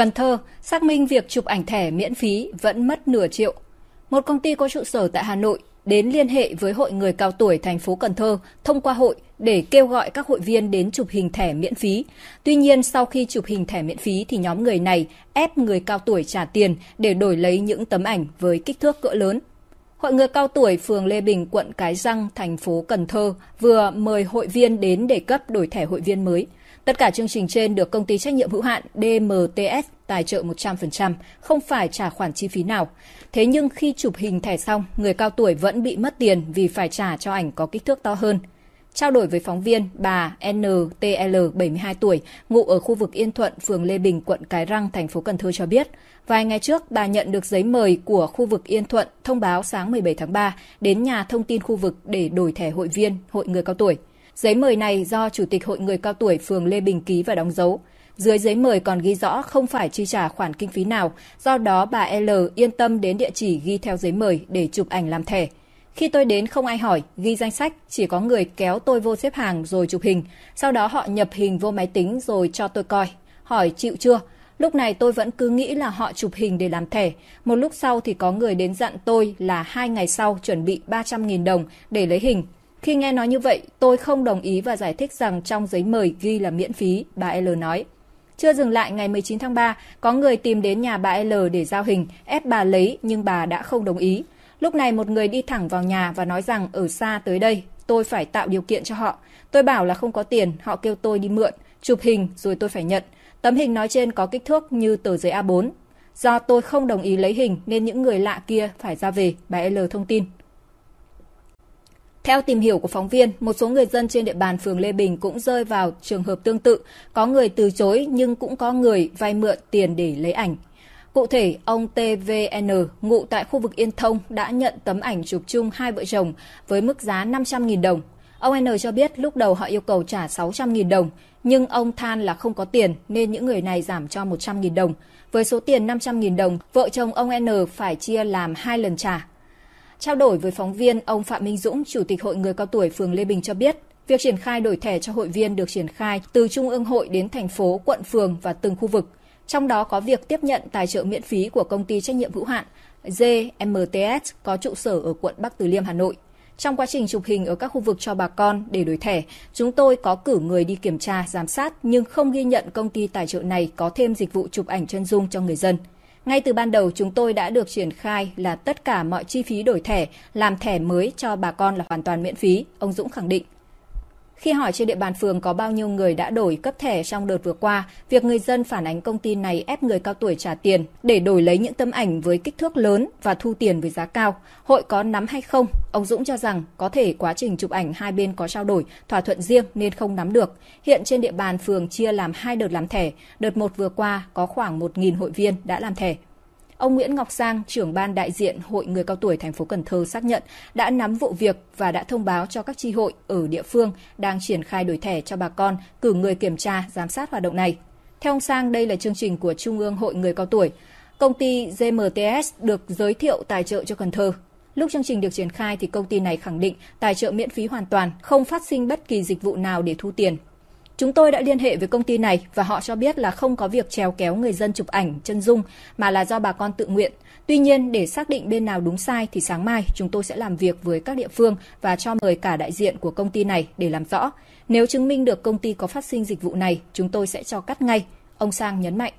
Cần Thơ xác minh việc chụp ảnh thẻ miễn phí vẫn mất nửa triệu. Một công ty có trụ sở tại Hà Nội đến liên hệ với Hội Người Cao Tuổi thành phố Cần Thơ thông qua hội để kêu gọi các hội viên đến chụp hình thẻ miễn phí. Tuy nhiên, sau khi chụp hình thẻ miễn phí thì nhóm người này ép người cao tuổi trả tiền để đổi lấy những tấm ảnh với kích thước cỡ lớn. Hội người cao tuổi phường Lê Bình, quận Cái Răng, thành phố Cần Thơ vừa mời hội viên đến để cấp đổi thẻ hội viên mới. Tất cả chương trình trên được công ty trách nhiệm hữu hạn DMTS tài trợ 100%, không phải trả khoản chi phí nào. Thế nhưng khi chụp hình thẻ xong, người cao tuổi vẫn bị mất tiền vì phải trả cho ảnh có kích thước to hơn. Trao đổi với phóng viên, bà NTL 72 tuổi, ngụ ở khu vực Yên Thuận, phường Lê Bình, quận Cái Răng, thành phố Cần Thơ cho biết, vài ngày trước bà nhận được giấy mời của khu vực Yên Thuận thông báo sáng 17 tháng 3 đến nhà thông tin khu vực để đổi thẻ hội viên, hội người cao tuổi. Giấy mời này do Chủ tịch Hội người cao tuổi phường Lê Bình ký và đóng dấu. Dưới giấy mời còn ghi rõ không phải chi trả khoản kinh phí nào, do đó bà L yên tâm đến địa chỉ ghi theo giấy mời để chụp ảnh làm thẻ. Khi tôi đến không ai hỏi, ghi danh sách, chỉ có người kéo tôi vô xếp hàng rồi chụp hình. Sau đó họ nhập hình vô máy tính rồi cho tôi coi. Hỏi chịu chưa? Lúc này tôi vẫn cứ nghĩ là họ chụp hình để làm thẻ. Một lúc sau thì có người đến dặn tôi là hai ngày sau chuẩn bị 300.000 đồng để lấy hình khi nghe nói như vậy, tôi không đồng ý và giải thích rằng trong giấy mời ghi là miễn phí, bà L nói. Chưa dừng lại, ngày 19 tháng 3, có người tìm đến nhà bà L để giao hình, ép bà lấy nhưng bà đã không đồng ý. Lúc này một người đi thẳng vào nhà và nói rằng ở xa tới đây, tôi phải tạo điều kiện cho họ. Tôi bảo là không có tiền, họ kêu tôi đi mượn, chụp hình rồi tôi phải nhận. Tấm hình nói trên có kích thước như tờ giấy A4. Do tôi không đồng ý lấy hình nên những người lạ kia phải ra về, bà L thông tin. Theo tìm hiểu của phóng viên, một số người dân trên địa bàn phường Lê Bình cũng rơi vào trường hợp tương tự, có người từ chối nhưng cũng có người vay mượn tiền để lấy ảnh. Cụ thể, ông TVN, ngụ tại khu vực Yên Thông, đã nhận tấm ảnh chụp chung hai vợ chồng với mức giá 500.000 đồng. Ông N cho biết lúc đầu họ yêu cầu trả 600.000 đồng, nhưng ông than là không có tiền nên những người này giảm cho 100.000 đồng. Với số tiền 500.000 đồng, vợ chồng ông N phải chia làm hai lần trả Trao đổi với phóng viên, ông Phạm Minh Dũng, Chủ tịch Hội người cao tuổi phường Lê Bình cho biết, việc triển khai đổi thẻ cho hội viên được triển khai từ Trung ương hội đến thành phố, quận, phường và từng khu vực. Trong đó có việc tiếp nhận tài trợ miễn phí của công ty trách nhiệm hữu hạn GMTS có trụ sở ở quận Bắc Từ Liêm, Hà Nội. Trong quá trình chụp hình ở các khu vực cho bà con để đổi thẻ, chúng tôi có cử người đi kiểm tra, giám sát nhưng không ghi nhận công ty tài trợ này có thêm dịch vụ chụp ảnh chân dung cho người dân. Ngay từ ban đầu chúng tôi đã được triển khai là tất cả mọi chi phí đổi thẻ, làm thẻ mới cho bà con là hoàn toàn miễn phí, ông Dũng khẳng định. Khi hỏi trên địa bàn phường có bao nhiêu người đã đổi cấp thẻ trong đợt vừa qua, việc người dân phản ánh công ty này ép người cao tuổi trả tiền để đổi lấy những tấm ảnh với kích thước lớn và thu tiền với giá cao, hội có nắm hay không? Ông Dũng cho rằng có thể quá trình chụp ảnh hai bên có trao đổi, thỏa thuận riêng nên không nắm được. Hiện trên địa bàn phường chia làm hai đợt làm thẻ, đợt một vừa qua có khoảng 1.000 hội viên đã làm thẻ Ông Nguyễn Ngọc Sang, trưởng ban đại diện Hội người cao tuổi thành phố Cần Thơ xác nhận đã nắm vụ việc và đã thông báo cho các tri hội ở địa phương đang triển khai đổi thẻ cho bà con, cử người kiểm tra, giám sát hoạt động này. Theo ông Sang, đây là chương trình của Trung ương Hội người cao tuổi. Công ty GMTS được giới thiệu tài trợ cho Cần Thơ. Lúc chương trình được triển khai thì công ty này khẳng định tài trợ miễn phí hoàn toàn, không phát sinh bất kỳ dịch vụ nào để thu tiền Chúng tôi đã liên hệ với công ty này và họ cho biết là không có việc trèo kéo người dân chụp ảnh, chân dung mà là do bà con tự nguyện. Tuy nhiên, để xác định bên nào đúng sai thì sáng mai chúng tôi sẽ làm việc với các địa phương và cho mời cả đại diện của công ty này để làm rõ. Nếu chứng minh được công ty có phát sinh dịch vụ này, chúng tôi sẽ cho cắt ngay, ông Sang nhấn mạnh.